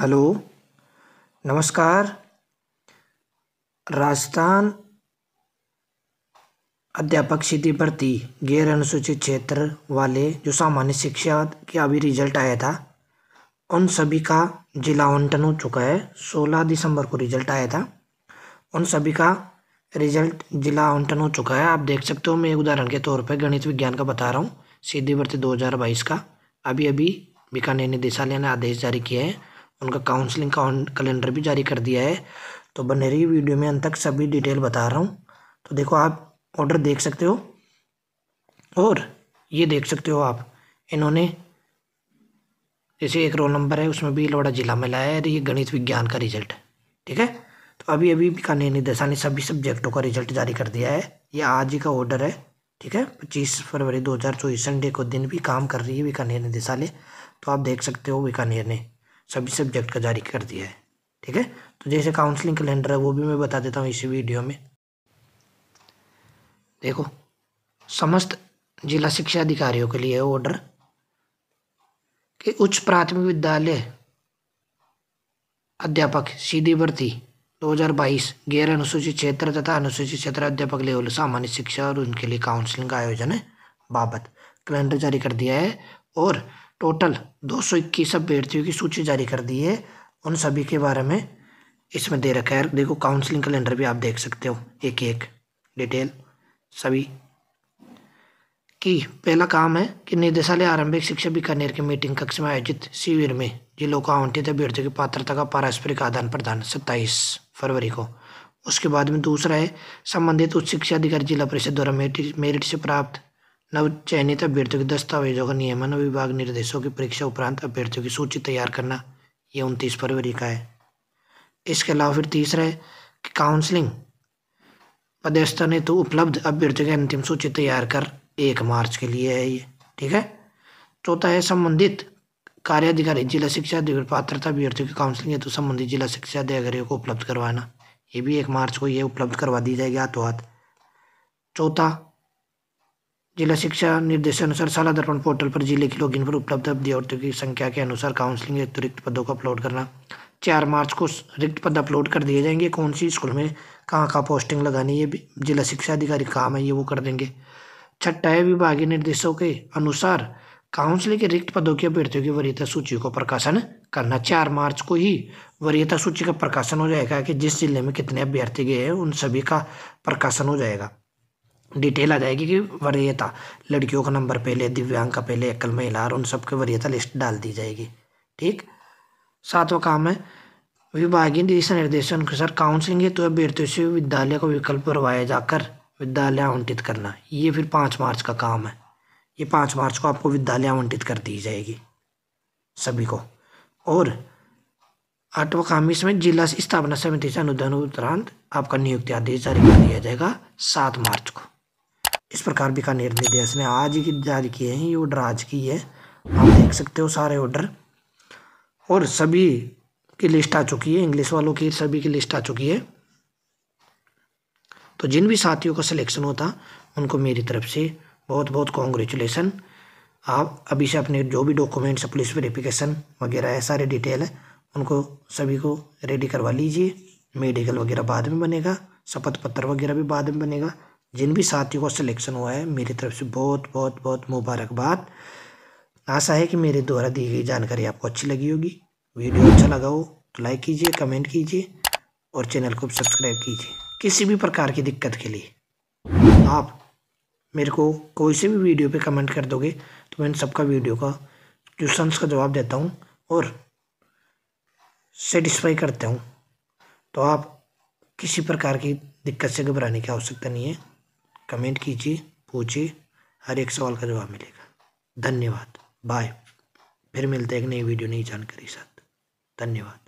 hello नमस्कार राजस्थान अध्यापक सीधी भर्ती गैर अनुसूचित क्षेत्र वाले जो सामान्य शिक्षा का अभी रिजल्ट आया था उन सभी का जिला आवंटन हो चुका है 16 दिसंबर को रिजल्ट आया था उन सभी का रिजल्ट जिला आवंटन हो चुका है आप देख सकते हो मैं एक उदाहरण के तौर पर गणित विज्ञान का बता रहा हूँ सीधी भर्ती 2022 का अभी अभी बीकानेर निदेशालय ने आदेश जारी किया है उनका काउंसलिंग का कैलेंडर भी जारी कर दिया है तो बने रही वीडियो में अंत तक सभी डिटेल बता रहा हूँ तो देखो आप ऑर्डर देख सकते हो और ये देख सकते हो आप इन्होंने जैसे एक रोल नंबर है उसमें भी लोड़ा जिला में लाया है ये गणित विज्ञान का रिजल्ट ठीक है तो अभी अभी बीकानेर निदेशा ने सभी सब्जेक्टों का रिजल्ट जारी कर दिया है ये आज ही का ऑर्डर है ठीक है पच्चीस फरवरी दो हज़ार चौबीस संडे को दिन भी काम कर रही है बीकानेर निदेशालय तो आप देख सकते हो बीकानेर ने सभी सब्जेक्ट का जारी कर दिया है ठीक है तो जैसे काउंसलिंग कैलेंडर है वो भी मैं बता देता हूँ इसी वीडियो में देखो समस्त जिला शिक्षा अधिकारियों के लिए ऑर्डर कि उच्च प्राथमिक विद्यालय अध्यापक सीधी भर्ती 2022 गैर अनुसूचित क्षेत्र तथा अनुसूचित क्षेत्र अध्यापक लेवल सामान्य शिक्षा और उनके लिए काउंसलिंग का आयोजन है बाबत कैलेंडर जारी कर दिया है और टोटल दो सौ इक्कीस अभ्यर्थियों की सूची जारी कर दी है उन सभी के बारे में इसमें दे रखा है देखो काउंसलिंग कैलेंडर भी आप देख सकते हो एक एक डिटेल सभी कि पहला काम है कि निदेशालय आरंभिक शिक्षा बीकानेर के मीटिंग कक्ष में आयोजित शिविर में जिलों को आवंटित अभ्यर्थियों की पात्रता का पारस्परिक आदान प्रदान सत्ताईस फरवरी को उसके बाद में दूसरा है संबंधित उच्च शिक्षा अधिकारी जिला परिषद द्वारा मेरिट मेरिट से प्राप्त नव चयनित अभ्यर्थियों के दस्तावेजों का नियमन विभाग निर्देशों की परीक्षा उपरांत अभ्यर्थियों की सूची तैयार करना ये उनतीस फरवरी का है इसके अलावा फिर तीसरा है काउंसलिंग पदस्थन हेतु उपलब्ध अभ्यर्थियों की अंतिम सूची तैयार कर एक मार्च के लिए है ये ठीक है चौथा है संबंधित कार्याधिकारी जिला शिक्षा अधिकारी पात्रता अभ्यर्थियों की काउंसलिंग हेतु संबंधित जिला शिक्षा अधिकारियों को उपलब्ध करवाना ये भी एक मार्च को ये उपलब्ध करवा दी जाएगी हाथों हाथ चौथा जिला शिक्षा निर्देशानुसार शाला दर्पण पोर्टल पर जिले की लॉगिन पर उपलब्ध अभ्यर्थियों की संख्या के अनुसार काउंसलिंग हेतु रिक्त पदों को अपलोड करना चार मार्च को रिक्त पद अपलोड कर दिए जाएंगे कौन सी स्कूल में कहाँ कहाँ पोस्टिंग लगानी है जिला शिक्षा अधिकारी काम है ये वो कर देंगे छठा है विभागीय निर्देशों के अनुसार काउंसलिंग के रिक्त पदों के अभ्यर्थियों की वरीयता सूची को प्रकाशन करना चार मार्च को ही वरीयता सूची का प्रकाशन हो जाएगा कि जिस जिले में कितने अभ्यर्थी गए हैं उन सभी का प्रकाशन हो जाएगा डिटेल आ जाएगी कि वरीयता लड़कियों का नंबर पहले दिव्यांग का पहले एकल महिला और उन सबके वरीयता लिस्ट डाल दी जाएगी ठीक सातवां काम है विभागीय दिशा निर्देशों अनुसार काउंसिलिंग हेतु तो अभ्यर्थियों से विद्यालय को विकल्प करवाया जाकर विद्यालय आवंटित करना ये फिर पाँच मार्च का काम है ये पाँच मार्च को आपको विद्यालय आवंटित कर दी जाएगी सभी को और आठवा काम इसमें जिला स्थापना समिति से अनुदान उपरांत आपका नियुक्ति आदेश जारी कर दिया जाएगा सात मार्च को इस प्रकार बीकानेर देश ने आज ही जारी किए हैं ये ऑर्डर आज की है आप देख सकते हो सारे ऑर्डर और सभी की लिस्ट आ चुकी है इंग्लिश वालों की सभी की लिस्ट आ चुकी है तो जिन भी साथियों का सिलेक्शन होता उनको मेरी तरफ से बहुत बहुत कॉन्ग्रेचुलेसन आप अभी से अपने जो भी डॉक्यूमेंट्स पुलिस वेरिफिकेशन वगैरह है सारे डिटेल है उनको सभी को रेडी करवा लीजिए मेडिकल वगैरह बाद में बनेगा शपथ पत्र वगैरह भी बाद में बनेगा जिन भी साथियों का सिलेक्शन हुआ है मेरी तरफ से बहुत बहुत बहुत मुबारकबाद आशा है कि मेरे द्वारा दी गई जानकारी आपको अच्छी लगी होगी वीडियो अच्छा लगा हो तो लाइक कीजिए कमेंट कीजिए और चैनल को सब्सक्राइब कीजिए किसी भी प्रकार की दिक्कत के लिए आप मेरे को कोई से भी वीडियो पे कमेंट कर दोगे तो मैं इन सबका वीडियो का क्वेश्चंस का जवाब देता हूँ और सेटिस्फाई करता हूँ तो आप किसी प्रकार की दिक्कत से घबराने की आवश्यकता नहीं है कमेंट कीजिए पूछिए हर एक सवाल का जवाब मिलेगा धन्यवाद बाय फिर मिलते हैं एक नई वीडियो नई जानकारी के साथ धन्यवाद